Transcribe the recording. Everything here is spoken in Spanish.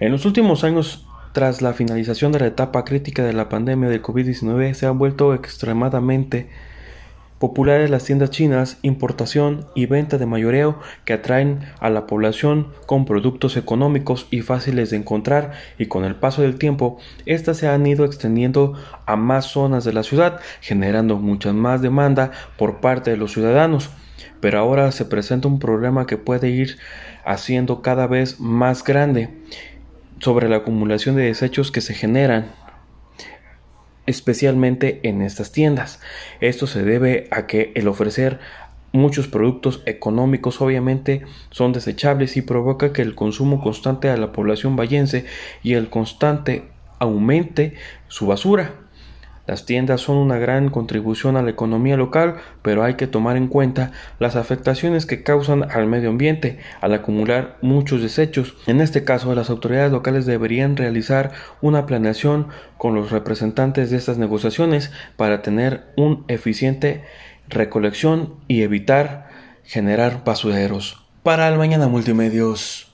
En los últimos años, tras la finalización de la etapa crítica de la pandemia del COVID-19, se han vuelto extremadamente populares las tiendas chinas, importación y venta de mayoreo que atraen a la población con productos económicos y fáciles de encontrar y con el paso del tiempo estas se han ido extendiendo a más zonas de la ciudad generando mucha más demanda por parte de los ciudadanos pero ahora se presenta un problema que puede ir haciendo cada vez más grande sobre la acumulación de desechos que se generan especialmente en estas tiendas. Esto se debe a que el ofrecer muchos productos económicos obviamente son desechables y provoca que el consumo constante a la población vallense y el constante aumente su basura. Las tiendas son una gran contribución a la economía local, pero hay que tomar en cuenta las afectaciones que causan al medio ambiente al acumular muchos desechos. En este caso, las autoridades locales deberían realizar una planeación con los representantes de estas negociaciones para tener una eficiente recolección y evitar generar basureros. Para el Mañana Multimedios,